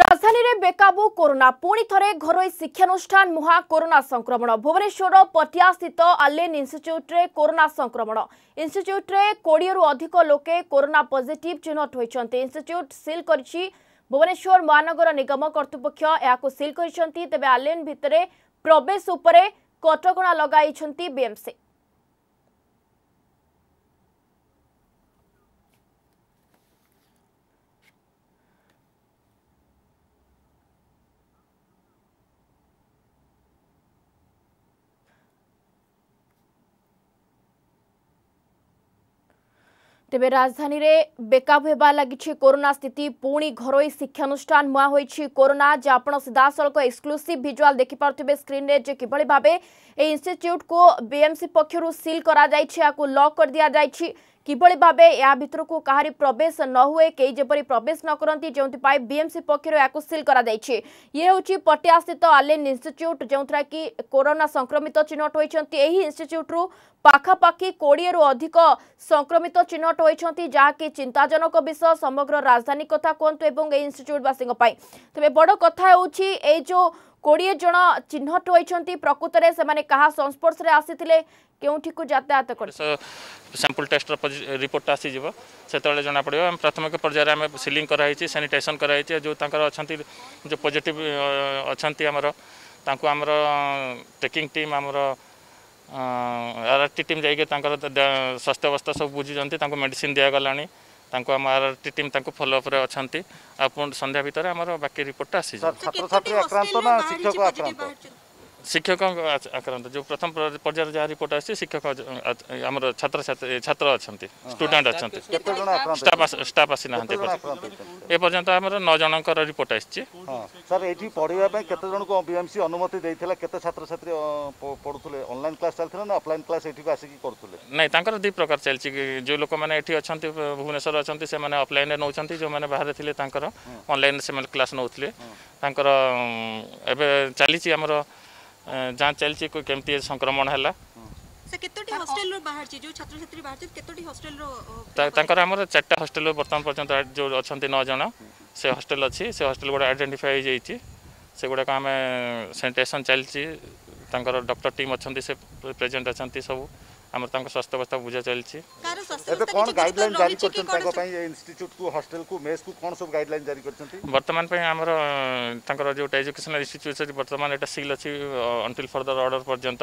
ରାଜଧାନୀରେ ବେକାବୁ କରୋନା ପୁଣି ଥରେ ଘରୋଇ ଶିକ୍ଷାନୁଷ୍ଠାନ ମୁହାଁ କରୋନା ସଂକ୍ରମଣ ଭୁବନେଶ୍ୱରର ପଟିଆସ୍ଥିତ ଆଲେନ୍ ଇନ୍ଷ୍ଟିଚ୍ୟୁଟ୍ରେ କରୋନା ସଂକ୍ରମଣ ଇନ୍ଷ୍ଟିଚ୍ୟୁଟ୍ରେ କୋଡ଼ିଏରୁ ଅଧିକ ଲୋକେ କରୋନା ପଜିଟିଭ୍ ଚିହ୍ନଟ ହୋଇଛନ୍ତି ଇନ୍ଷ୍ଟିଚ୍ୟୁଟ୍ ସିଲ୍ କରିଛି ଭୁବନେଶ୍ୱର ମହାନଗର ନିଗମ କର୍ତ୍ତୃପକ୍ଷ ଏହାକୁ ସିଲ୍ କରିଛନ୍ତି ତେବେ ଆଲେନ୍ ଭିତରେ ପ୍ରବେଶ ଉପରେ କଟକଣା ଲଗାଇଛନ୍ତି ବିଏମ୍ସି ତେବେ ରାଜଧାନୀରେ ବେକାବ ହେବା ଲାଗିଛି କରୋନା ସ୍ଥିତି ପୁଣି ଘରୋଇ ଶିକ୍ଷାନୁଷ୍ଠାନ ମୁହାଁ ହୋଇଛି କରୋନା ଯେ ଆପଣ ସିଧାସଳଖ ଏକ୍ସକ୍ଲୁସିଭ ଭିଜୁଆଲ ଦେଖିପାରୁଥିବେ ସ୍କ୍ରିନ୍ରେ ଯେ କିଭଳି ଭାବେ ଏହି ଇନଷ୍ଟିଚ୍ୟୁଟ୍କୁ ବିଏମ୍ସି ପକ୍ଷରୁ ସିଲ୍ କରାଯାଇଛି ଏହାକୁ ଲକ୍ କରିଦିଆଯାଇଛି কিভাবে ভাবে এ ভিতরক কাহি প্রবেশ নহুয়ে কে যেপর প্রবেশ নকরতে যে বিএমসি পক্ষর এখন সিল করা যাইছে ইয়ে হচ্ছে পটিয়াস্থিত আলেন ইনস্টিচ্ୟୁଟ୍ ଯେଉଁଥିରେ କି କରୋନା ସଂକ୍ରମିତ ଚିହ୍ନଟ ହୋଇଛନ୍ତି ଏହି ଇନଷ୍ଟିଚ୍ୟୁଟ୍ରୁ ପାଖାପାଖି କୋଡ଼ିଏରୁ ଅଧିକ ସଂକ୍ରମିତ ଚିହ୍ନଟ ହୋଇଛନ୍ତି ଯାହାକି ଚିନ୍ତାଜନକ ବିଷୟ ସମଗ୍ର ରାଜଧାନୀ କଥା କୁହନ୍ତୁ ଏବଂ ଏହି ଇନଷ୍ଟିଚ୍ୟୁଟ୍ବାସୀଙ୍କ ପାଇଁ ତେବେ ବଡ଼ କଥା ହେଉଛି ଏଇ ଯେଉଁ କୋଡ଼ିଏ ଜଣ ଚିହ୍ନଟ ହୋଇଛନ୍ତି ପ୍ରକୃତରେ ସେମାନେ କାହା ସଂସ୍ପର୍ଶରେ ଆସିଥିଲେ କେଉଁଠିକୁ ଯାତାୟାତ କଲେ ସାମ୍ପଲ୍ ଟେଷ୍ଟର ରିପୋର୍ଟ ଆସିଯିବ ସେତେବେଳେ ଜଣାପଡ଼ିବ ଆମେ ପ୍ରାଥମିକ ପର୍ଯ୍ୟାୟରେ ଆମେ ସିଲିଂ କରାହେଇଛି ସାନିଟାଇଜେସନ୍ କରାହେଇଛି ଯେଉଁ ତାଙ୍କର ଅଛନ୍ତି ଯେଉଁ ପଜିଟିଭ୍ ଅଛନ୍ତି ଆମର ତାଙ୍କୁ ଆମର ଟ୍ରେକିଂ ଟିମ୍ ଆମର ଆର୍ ଆର୍ ଟି ଟିମ୍ ଯାଇକି ତାଙ୍କର ସ୍ୱାସ୍ଥ୍ୟ ଅବସ୍ଥା ସବୁ ବୁଝୁଛନ୍ତି ତାଙ୍କୁ ମେଡ଼ିସିନ୍ ଦିଆଗଲାଣି ତାଙ୍କୁ ଆମ ଆର୍ ଆର୍ ଟି ଟିମ୍ ତାଙ୍କୁ ଫଲୋଅପ୍ରେ ଅଛନ୍ତି ଆଉ ପୁଣି ସନ୍ଧ୍ୟା ଭିତରେ ଆମର ବାକି ରିପୋର୍ଟଟା ଆସିଯିବ ଛାତ୍ରଛାତ୍ରୀ ଆକ୍ରାନ୍ତ ନା ଶିକ୍ଷକ ଆକ୍ରାନ୍ତ ଶିକ୍ଷକ ଆକ୍ରାନ୍ତ ଯେଉଁ ପ୍ରଥମ ପର୍ଯ୍ୟାୟରେ ଯାହା ରିପୋର୍ଟ ଆସିଛି ଶିକ୍ଷକ ଆମର ଛାତ୍ରଛାତ୍ରୀ ଛାତ୍ର ଅଛନ୍ତି ଷ୍ଟୁଡେଣ୍ଟ ଅଛନ୍ତି ଷ୍ଟାଫ୍ ଆସିନାହାନ୍ତି ଏ ପର୍ଯ୍ୟନ୍ତ ଆମର ନଅ ଜଣଙ୍କର ରିପୋର୍ଟ ଆସିଛି ସାର୍ ଏଠି ପଢ଼ିବା ପାଇଁ କେତେ ଜଣଙ୍କୁ ବିଏମ୍ସି ଅନୁମତି ଦେଇଥିଲା କେତେ ଛାତ୍ରଛାତ୍ରୀ ପଢ଼ୁଥିଲେ ଅନଲାଇନ୍ କ୍ଲାସ୍ ଚାଲିଥିଲା ନା ଅଫଲାଇନ୍ କ୍ଲାସ୍ ଏଠିକୁ ଆସିକି କରୁଥିଲେ ନାଇଁ ତାଙ୍କର ଦୁଇ ପ୍ରକାର ଚାଲିଛି ଯେଉଁ ଲୋକମାନେ ଏଠି ଅଛନ୍ତି ଭୁବନେଶ୍ୱର ଅଛନ୍ତି ସେମାନେ ଅଫଲାଇନ୍ରେ ନେଉଛନ୍ତି ଯେଉଁମାନେ ବାହାରେ ଥିଲେ ତାଙ୍କର ଅନଲାଇନ୍ରେ ସେମାନେ କ୍ଲାସ୍ ନେଉଥିଲେ ତାଙ୍କର ଏବେ ଚାଲିଛି ଆମର ଯାଞ୍ଚ ଚାଲିଛି କେମିତି ସଂକ୍ରମଣ ହେଲା ତାଙ୍କର ଆମର ଚାରିଟା ହଷ୍ଟେଲ ବର୍ତ୍ତମାନ ପର୍ଯ୍ୟନ୍ତ ଯେଉଁ ଅଛନ୍ତି ନଅ ଜଣ ସେ ହଷ୍ଟେଲ ଅଛି ସେ ହଷ୍ଟେଲ ଗୁଡ଼ା ଆଇଡେଣ୍ଟିଫାଏ ହେଇଯାଇଛି ସେଗୁଡ଼ାକ ଆମେ ସାନିଟେସନ୍ ଚାଲିଛି ତାଙ୍କର ଡକ୍ଟର ଟିମ୍ ଅଛନ୍ତି ସେ ପ୍ରେଜେଣ୍ଟ ଅଛନ୍ତି ସବୁ ଆମର ତାଙ୍କ ସ୍ୱାସ୍ଥ୍ୟାବସ୍ଥା ବୁଝା ଚାଲିଛି ଏବେ କ'ଣ ଗାଇଡଲାଇନ୍ ଜାରି କରିଛନ୍ତି ତାଙ୍କ ପାଇଁ ଇନଷ୍ଟିଚ୍ୟୁଟ୍କୁ ହଷ୍ଟେଲକୁ ମେସ୍କୁ କ'ଣ ସବୁ ଗାଇଡଲାଇନ୍ ଜାରି କରିଛନ୍ତି ବର୍ତ୍ତମାନ ପାଇଁ ଆମର ତାଙ୍କର ଯେଉଁଟା ଏଜୁକେସନାଲ୍ ଇନଷ୍ଟିଚ୍ୟୁଟ୍ ଅଛି ବର୍ତ୍ତମାନ ଏଇଟା ସିଲ୍ ଅଛି ଅଣ୍ଟିଲ୍ ଫର୍ଦର ଅର୍ଡ଼ର ପର୍ଯ୍ୟନ୍ତ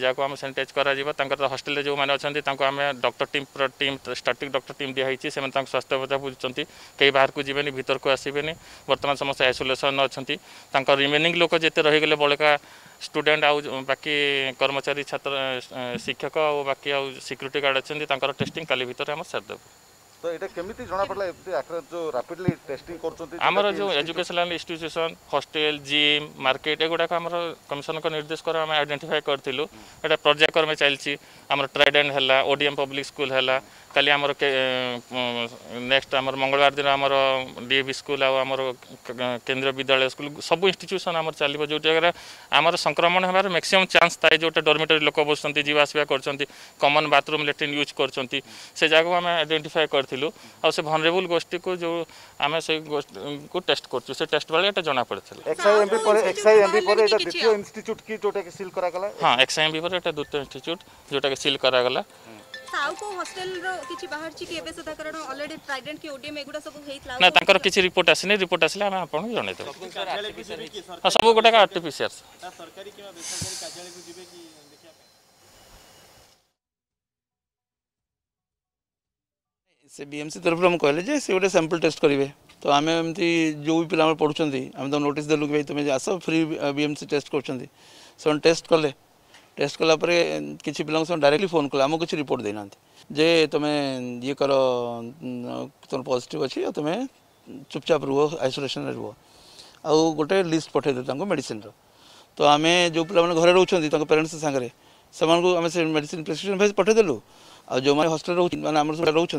जहाँ आम सानिटाइज कर हस्टेल जो मैंने अच्छा आम doctor team team static doctor team दिखाई से स्वास्थ्य अवस्था बुझुच्च कहीं बाहर को जबनि भितर को आसबे नहीं बर्तमान समस्त आइसोलेसन अच्छा रिमेनिंग लोक जिते रहीगले बड़का स्टूडेंट आउ बाकी कर्मचारी छात्र शिक्षक और बाकी आउ सिक्यूरीटी गार्ड अच्छा टेस्टिंग काली भितर आम सारीदेव तो एटा केमिति जणा पडला एते जो रैपिडली टेस्टिंग करचोती हमर जो जिम मार्केट एगुडा कमिशन को निर्देश कर हम आइडेंटिफाई करथिलु एटा प्रोजेक्ट कर में चलची हमर ट्राइडेंट हला पब्लिक स्कूल है खाली हमर नेक्स्ट आम मंगलवार दिन आम डी स्कूल आम हमर विद्यालय स्कूल सब इंस्टीट्यूशन आम चलो जो जगह हमर संक्रमण होवर मैक्सीम चांस थाए जो डॉर्मेटरी लोक बस आसवा करमन कॉमन बाथरूम लेटिन यूज करचंती से जगह आम आइडेंटिफाई कर ଥିଲୁ ଆଉ ସେ ଭନରେବୁଲ୍ ଗୋଷ୍ଠୀକୁ ଯେଉଁ ଆମେ ସେଇକୁ ଟେଷ୍ଟ କରୁଛୁ ସେ ଟେଷ୍ଟ ବେଳେ ଏଇଟା ଜଣାପଡ଼ିଥିଲା ହଁ ଏକ୍ସଆଇ ଏମ୍ବି ପରେ ଏଇଟା ଦ୍ୱିତୀୟ ଇନଷ୍ଟିଚ୍ୟୁଟ୍ ଯେଉଁଟାକି ସିଲ୍ କରାଗଲା ନା ତାଙ୍କର କିଛି ରିପୋର୍ଟ ଆସିନି ରିପୋର୍ଟ ଆସିଲେ ଆମେ ଆପଣଙ୍କୁ ଜଣାଇଦେବୁ ସବୁ ଗୋଟାକ ଆର୍ଟିପିସିଆର୍ से बीएमसी एम सी तरफ आम कहे से गोटे सैंपल टेस्ट करेंगे तो आम एम जो भी पिला पढ़ुंट आम तो नोट देलु कि भाई तुम्हें आस free B M C test कर टेस्ट कले टेस्ट कलापर कि पिला डायरेक्टली फोन कले आम किसी रिपोर्ट देना जे तुम्हें ये कर तुम पजिट अच्छे तुम चुपचाप रुह आइसोलेसन रुह आ गोटे लिस्ट पठाई देता मेडिसीन रो आम जो पे घर रोच्च पेरेन्ट्स सागर से मेडिसीन प्रेसक्रिप्स भाई पठाई आ जो मैंने हस्टेल रोच मैंने सब रोच्च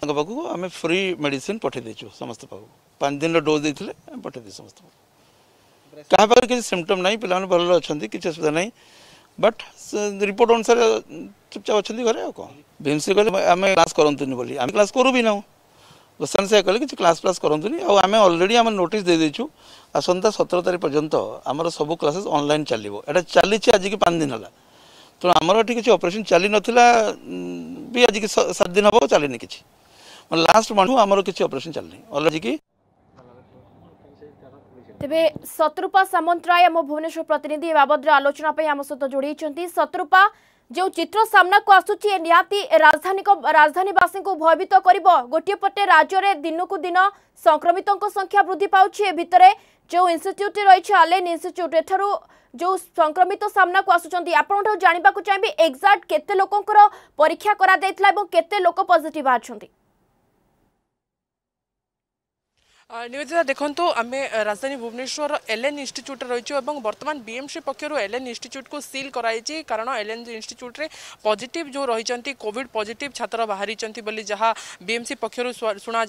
ତାଙ୍କ ପାଖକୁ ଆମେ ଫ୍ରି ମେଡ଼ିସିନ୍ ପଠାଇ ଦେଇଛୁ ସମସ୍ତ ପାଖକୁ ପାଞ୍ଚ ଦିନର ଡୋଜ୍ ଦେଇଥିଲେ ଆମେ ପଠାଇ ଦେଇଛୁ ସମସ୍ତ ପାଖକୁ କାହା ପାଖରେ କିଛି ସିମ୍ପଟମ୍ ନାହିଁ ପିଲାମାନେ ଭଲରେ ଅଛନ୍ତି କିଛି ଅସୁବିଧା ନାହିଁ ବଟ୍ ରିପୋର୍ଟ ଅନୁସାରେ ଚୁପଚାପ ଅଛନ୍ତି ଘରେ ଆଉ କ'ଣ ଭୀମସି କହିଲେ ଆମେ କ୍ଲାସ୍ କରନ୍ତୁନି ବୋଲି ଆମେ କ୍ଲାସ୍ କରୁ ବି ନାହୁଁ ଗୋସାନ ସାହେ କହିଲେ କିଛି କ୍ଲାସ୍ ଫ୍ଲାସ୍ କରନ୍ତୁନି ଆଉ ଆମେ ଅଲରେଡ଼ି ଆମେ ନୋଟିସ୍ ଦେଇଦେଇଛୁ ଆସନ୍ତା ସତର ତାରିଖ ପର୍ଯ୍ୟନ୍ତ ଆମର ସବୁ କ୍ଲାସେସ୍ ଅନଲାଇନ୍ ଚାଲିବ ଏଇଟା ଚାଲିଛି ଆଜିକି ପାଞ୍ଚ ଦିନ ହେଲା ତେଣୁ ଆମର ଏଠି କିଛି ଅପରେସନ୍ ଚାଲି ନଥିଲା ବି ଆଜିକି ସାତ ଦିନ ହେବ ଚାଲିନି କିଛି ଲାଷ୍ଟ ମଣ୍ଥୁ ଆମର କିଛି ଅପରେସନ୍ ଚାଲିନି ଅଲରେଡ଼ି କି ତେବେ ଶତ୍ରୁପା ସାମନ୍ତରାୟ ଆମ ଭୁବନେଶ୍ୱର ପ୍ରତିନିଧି ଏ ବାବଦରେ ଆଲୋଚନା ପାଇଁ ଆମ ସହିତ ଯୋଡ଼ିଛନ୍ତି ଶତ୍ରୁପା যে চিত্র সামনাকু আসুচি এ নিহতি রাজধানী রাজধানীবাসী ভয়ভীত করব গোটিয়ে পটে রাজ্যের দিনকু দিন সংক্রমিত সংখ্যা বৃদ্ধি পাচ্ছে এ ভিতরে যে ইনস্টিট্যুটটি রয়েছে আলেন ইনস্টিট্যুট এঠার যে সংক্রমিত সামনাকু আসুচার আপনার জাঁয়া চাইবে এক্সাক্ট কেতে লোকর পরীক্ষা করা এবং কেতে লোক পজিটিভ আছেন निवेदिता देखो आम राजधानी भुवनेश्वर एल एन इनच्यूट रही बर्तमान बीएमसी पक्षर एल एन इनच्यूट को सिल कर कारण एल एन इनच्यूट्रे पजिट जो रही कॉविड पजिट छात्र बाहरी बोली जहाँ बीएमसी पक्षर शुणा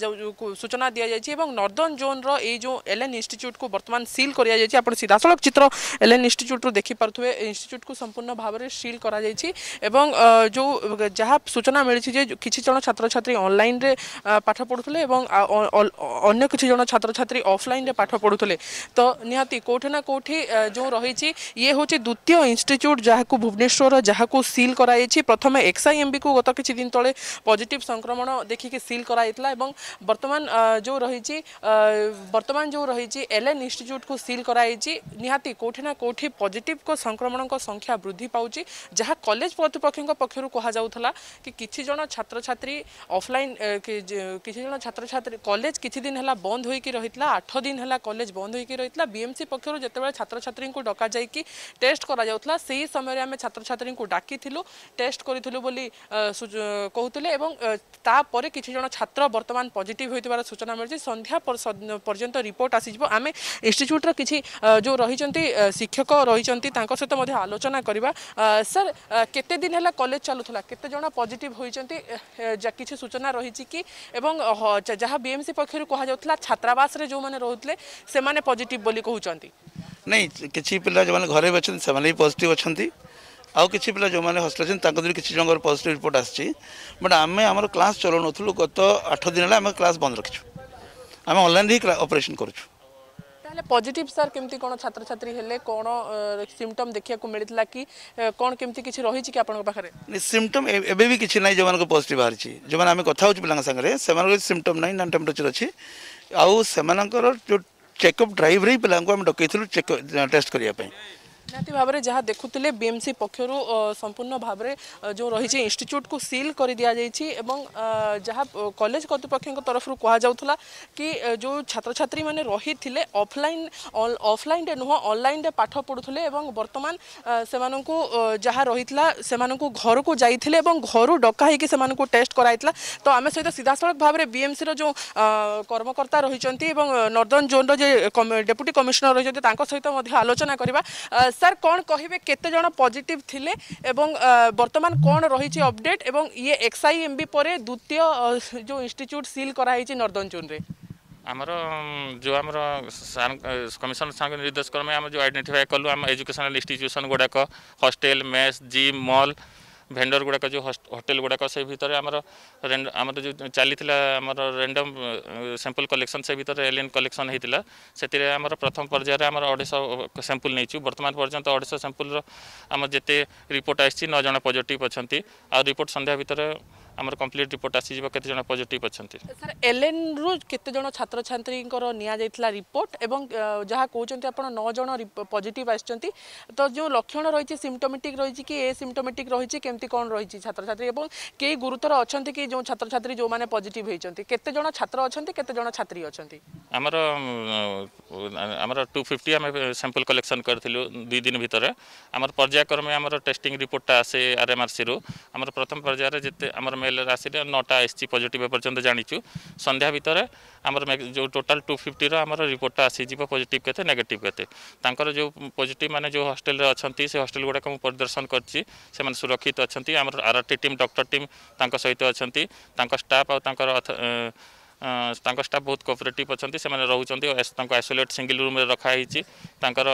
सूचना दि जाए नर्दर्ण जोन रही जो एल एन इनच्यूट को बर्तमान सिल कर सीधासल चित्र एल एन इनच्यूट्रु देखिपे इन्यूट को संपूर्ण भाव में सिल कर जो जहाँ सूचना मिली किजन छात्र छात्री अनल पाठ पढ़ुते अग किसी জন ছাত্রছাত্রী অফলাইনে পাঠ পড়ুলে তো নিহতি কোটি না কোটি যে রয়েছে ইয়ে হচ্ছে দ্বিতীয় ইনস্টিচ্যুট যা ভুবনেশ্বর যা সিল করা প্রথমে এক্সআইএমবি কু গত কিছু দিন তলে পজিটিভ সংক্রমণ দেখিকি সিল করা এবং বর্তমান যে রয়েছে বর্তমান যে রয়েছে এলএন ইনস্টিচ্যুট কু সিল করা নিহতি কোটি না কোটি পজিটিভ সংক্রমণ সংখ্যা বৃদ্ধি পাচ্ছে যা কলেজ কর্তৃপক্ষ পক্ষ কুহযাওয়া কি কিছু জন ছাত্রছাত্রী অফলাইন কিছু জন ছাত্রছাত্রী কলেজ কিছু দিন হল বন্ধ বন্ধ হয়ে রয়েছে আঠ দিন হল কলেজ বন্ধ হয়ে রয়েছে বিএমসি পক্ষ যেতবে ছাত্রছাত্রী ডকা যাই টেস্ট করা যাওয়া সেই সময় আমি ছাত্রছাত্রী ডাকি টেস্ট করেছিল বলে কৌলে এবং তাপরে কিছু জন ছাত্র বর্তমান পজিটিভ হয়েছে সূচনা মিলছে সন্ধ্যা পর্যন্ত রিপোর্ট আসিযোগ আমি ইনস্টিচ্ୟୁଟ୍ର କିଛି ଯେଉଁ ରହିଛନ୍ତି ଶିକ୍ଷକ ରହିଛନ୍ତି ତାଙ୍କ ସହିତ ମଧ୍ୟ ଆଲୋଚନା କରିବା ସାର୍ କେତେ ଦିନ ହେଲା କଲେଜ ଚାଲୁଥିଲା କେତେ ଜଣ ପଜିଟିଭ୍ ହୋଇଛନ୍ତି କିଛି ସୂଚନା ରହିଛି କି ଏବଂ ଯାହା ବିଏମ୍ସି ପକ୍ଷରୁ କୁହାଯାଉଥିଲା ছাত্রাবাসে যে রোলে সে পজিটিভ বলে কুমার নাই কিছু পিলা যে ঘরে অনেক সে পজিটিভ অনেক আউ কিছু পিলা যে হস্টেল অনেক তাঁর কিছু জনকর পজিটিভ রিপোর্ট আসছে বট আমি আমার ক্লাস চলাউ নথুলু গত আঠ দিন হলে আমি ক্লাস বন্ধ রাখিছু আমি অনলাইন হি অপরেশন করছু তাহলে পজিটিভ স্যার কেমতি কোন ছাত্রছাত্রী হলে কোন সিমটম দেখিବାକୁ মিলিতলা কি কোন কেমতি কিছু রহিছি কি আপনার পাখরে সিমটম এবে বি কিছু নাই যেমানক পজিটিভ বাহারছি যেমান আমি কথা হচ্ছে পিলাঙ্গ সাঙ্গে সেমানক সিমটম নাই না টেম্পারেচার আছে ଆଉ ସେମାନଙ୍କର ଯେଉଁ ଚେକଅପ୍ ଡ୍ରାଇଭ୍ରେ ହିଁ ପିଲାଙ୍କୁ ଆମେ ଡକେଇଥିଲୁ ଚେକ୍ ଟେଷ୍ଟ କରିବା ପାଇଁ ନିହାତି ଭାବରେ ଯାହା ଦେଖୁଥିଲେ ବିଏମ୍ସି ପକ୍ଷରୁ ସମ୍ପୂର୍ଣ୍ଣ ଭାବରେ ଯେଉଁ ରହିଛି ଇନଷ୍ଟିଚ୍ୟୁଟ୍କୁ ସିଲ୍ କରିଦିଆଯାଇଛି ଏବଂ ଯାହା କଲେଜ କର୍ତ୍ତୃପକ୍ଷଙ୍କ ତରଫରୁ କୁହାଯାଉଥିଲା କି ଯେଉଁ ଛାତ୍ରଛାତ୍ରୀମାନେ ରହିଥିଲେ ଅଫଲାଇନ୍ ଅଫଲାଇନ୍ରେ ନୁହଁ ଅନଲାଇନ୍ରେ ପାଠ ପଢ଼ୁଥିଲେ ଏବଂ ବର୍ତ୍ତମାନ ସେମାନଙ୍କୁ ଯାହା ରହିଥିଲା ସେମାନଙ୍କୁ ଘରକୁ ଯାଇଥିଲେ ଏବଂ ଘରୁ ଡକା ହେଇକି ସେମାନଙ୍କୁ ଟେଷ୍ଟ କରାଯାଇଥିଲା ତ ଆମେ ସହିତ ସିଧାସଳଖ ଭାବରେ ବିଏମ୍ସିର ଯେଉଁ କର୍ମକର୍ତ୍ତା ରହିଛନ୍ତି ଏବଂ ନର୍ଦର୍ନ ଜୋନ୍ର ଯେ ଡେପୁଟି କମିଶନର ରହିଛନ୍ତି ତାଙ୍କ ସହିତ ମଧ୍ୟ ଆଲୋଚନା କରିବା স্যার কোণ কহবে কতজন পজিটিভ থিলে এবং বর্তমান কোণ রয়েছে অপডেট এবং ইয়ে এক্সআইএমবি পরে দ্বিতীয় যে ইনস্টিচ্যুট সিল করা হয়েছে নর্দন জোন্রে আমার যে আমার কমিশনার সাংক নির্দেশ ক্রমে আমি যে আইডেন্টিফাই কলু আমার এজুকেশনাল ইনস্টিট্যুশন গুড়াক hostel mess gym mall vendor গুড়া যে হোটেল গুড়া সেই ভিতরে আমার আমার যে চালি আমার রেন্ডম স্যাম্পল কলেকশন সেই ভিতরে এলিয়েন কলেকশন হয়েছিল সেটি আমার প্রথম পর্যায়ে আমার অড়াইশ স্যাম্পল নিয়েছু বর্তমান পর্যন্ত অড়াইশ স্যাম্পল আমার যেতে রিপোর্ট আসছে নজন পজিটিভ অনেক রিপোর্ট সন্ধ্যা ভিতরে আমার কমপ্লিট রিপোর্ট আসিযোগ কেতে জন পজিটিভ অনেক স্যার এলএন রু কেতে জন ছাত্রছাত্রীঙ্কর নিয়া যাইতলা রিপোর্ট এবং যাহা কৌছন্তি আপন 9 জন পজিটিভ আসছন্তি তো যে লক্ষণ রয়েছে সিম্পটোমেটিক রয়েছে কি এ সিম্পটোমেটিক রয়েছে কেমতি কোন রয়েছে ছাত্রছাত্রী এবং কে গুরুতর অছন্তি কি যে ছাত্রছাত্রী যে মানে পজিটিভ হইছন্তি কেতে জন ছাত্র অছন্তি কেতে জন ছাত্রী অছন্তি আমার আমার 250 আমি স্যাম্পল কলেকশন করতিলু দুই দিন ভিতরে আমার পর্যায়ক্রমে আমার টেস্টিং রিপোর্টটা আসে আরএমআরসি রু আমার প্রথম পর্যায়ে যেতে আমার মেল ଫାଇଲ୍ ଆସିଲେ ନଅଟା ଆସିଛି ପଜିଟିଭ୍ ଏପର୍ଯ୍ୟନ୍ତ ଜାଣିଛୁ ସନ୍ଧ୍ୟା ଭିତରେ ଆମର ଯେଉଁ ଟୋଟାଲ୍ ଟୁ ଫିଫ୍ଟିର ଆମର ରିପୋର୍ଟଟା ଆସିଯିବ ପଜିଟିଭ୍ କେତେ ନେଗେଟିଭ୍ କେତେ ତାଙ୍କର ଯେଉଁ ପଜିଟିଭ୍ ମାନେ ଯେଉଁ ହଷ୍ଟେଲରେ ଅଛନ୍ତି ସେ ହଷ୍ଟେଲ ଗୁଡ଼ାକ ମୁଁ ପରିଦର୍ଶନ କରିଛି ସେମାନେ ସୁରକ୍ଷିତ ଅଛନ୍ତି ଆମର R R T team doctor team ତାଙ୍କ ସହିତ ଅଛନ୍ତି ତାଙ୍କ ଷ୍ଟାଫ୍ ଆଉ ତାଙ୍କର ତାଙ୍କ ଷ୍ଟାଫ୍ ବହୁତ କୋପରେଟିଭ୍ ଅଛନ୍ତି ସେମାନେ ରହୁଛନ୍ତି ତାଙ୍କୁ ଆଇସୋଲେଟ୍ ସିଙ୍ଗିଲ୍ ରୁମ୍ରେ ରଖାହେଇଛି ତାଙ୍କର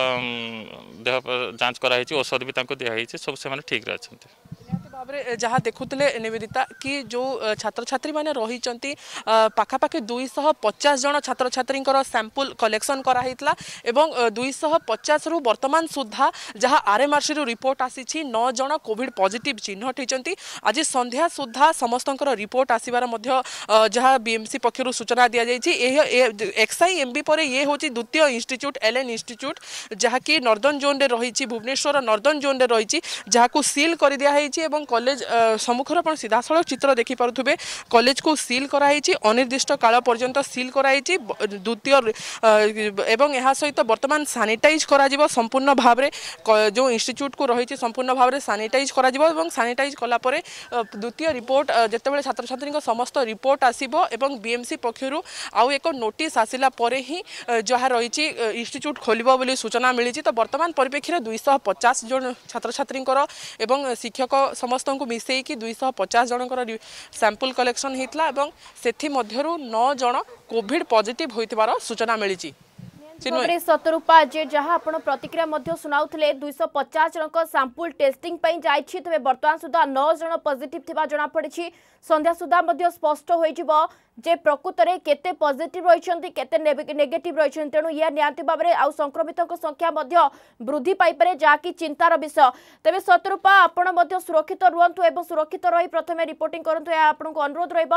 ଦେହ ଯାଞ୍ଚ କରାହେଇଛି ଔଷଧ ବି ତାଙ୍କୁ ଦିଆହେଇଛି ସବୁ ସେମାନେ ଠିକ୍ରେ ଅଛନ୍ତି ভাবে যা দেখুলে নিবেদিতা কি যে ছাত্রছাত্রী মানে রয়েছে পাখাপাখি দুইশহ পচাশ জন ছাত্রছাত্রীঙ্কর স্যাম্পল কলেকশন করা হয়েছিল এবং দুইশহ পচাশ রু বর্তমান সুদ্ধা যা আরএমআরসি রিপোর্ট আসিছি ন জন কোভিড পজিটিভ চিহ্নট হয়েছেন আজ সন্ধ্যা সুদ্ধা সমস্তর রিপোর্ট আসবার মধ্যে যা বিএমসি পক্ষ সূচনা দিয়া যাই এক্সআই এমবি পরে ইয়ে হচ্ছে দ্বিতীয় ইনস্টিচ্যুট এলএন ইনস্টিচ্যুট যা কি নর্দন জোন্রে রয়েছে ভুবনেশ্বর নর্দন জোন্রে রয়েছে যা সিল করে দিয়া হয়েছে এবং কলেজ সম্মুখর আপনার সিধাসলখ চিত্র দেখি কলেজ কু সিল করা হয়েছে অনির্দিষ্ট কাল পর্যন্ত সিল করা হয়েছে দ্বিতীয় এবং সহ বর্তমান সানিটাইজ করা যাব সম্পূর্ণ ভাবে যে কু রয়েছে সম্পূর্ণ ভাবে সানিটাইজ করা যাব এবং স্যানিটাইজ কলাপরে দ্বিতীয় রিপোর্ট যেতবে ছাত্রছাত্রী সমস্ত রিপোর্ট আসব এবং বিএমসি পক্ষর আউ এক নোটিস আসিলা পরে হি যা রয়েছে ইনস্টিচ্যুট খোলব বলে সূচনা মিছে তো বর্তমান পরিপ্রেক্ষিতে দুইশ পচাশ জন ছাত্রছাত্রী এবং শিক্ষক সমস্ত ସମସ୍ତଙ୍କୁ ମିଶାଇକି ଦୁଇଶହ ପଚାଶ ଜଣଙ୍କର ସାମ୍ପଲ୍ କଲେକ୍ସନ୍ ହୋଇଥିଲା ଏବଂ ସେଥିମଧ୍ୟରୁ ନଅ ଜଣ କୋଭିଡ଼ ପଜିଟିଭ୍ ହୋଇଥିବାର ସୂଚନା ମିଳିଛି ভুবনেশ শতরূপা যে যা আপনার প্রতিক্রিয়া শুনাউলে দুইশ পচাশ জনক স্যাম্পল টেস্টিং যাই তবে বর্তমান সুদ্ধা ন জন পজিটিভ থাকা জনাপড়ি সন্ধ্যা সুদ্ধা স্পষ্ট হয়ে যাব যে প্রকৃতরে কেতে পজিটিভ রয়েছেন কেতে নেগেটিভ রয়েছেন তেমন ইয়া নিহতি ভাবে আক্রমিত সংখ্যা বৃদ্ধি পাইপরে যা কি চিন্তার বিষয় তবে শতরূপা আপনার সুরক্ষিত রুহতু এবং সুরক্ষিত রই প্রথমে রিপোর্টিং করতু আপনার অনুরোধ রহব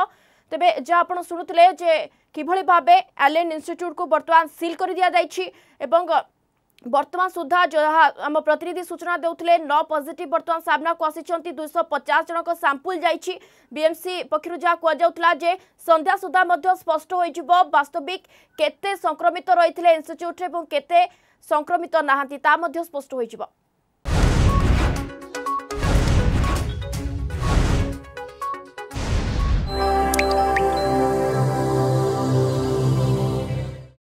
তবে যা আপনার শুণুলে যে কিভাবে ভাবে আলেন ইনস্টিট্যুটকু বর্তমান সিল করে দিয়া যাই এবং বর্তমান সুদ্ধা যা আম প্রতিনিধি সূচনা দেউলে ন পজিটিভ বর্তমান সামনাকু আসিছেন দুইশ পচাশ জনক স্যাম্পল যাই বিএমসি পক্ষ যা কুযাওয়া যে সন্ধ্যা সুদ্ধা স্পষ্ট হয়ে যাব বাস্তবিক কেতে সংক্রমিত রয়েছে ইনস্টিট্যুটে এবং কেতে সংক্রমিত না তা স্পষ্ট হয়ে যাব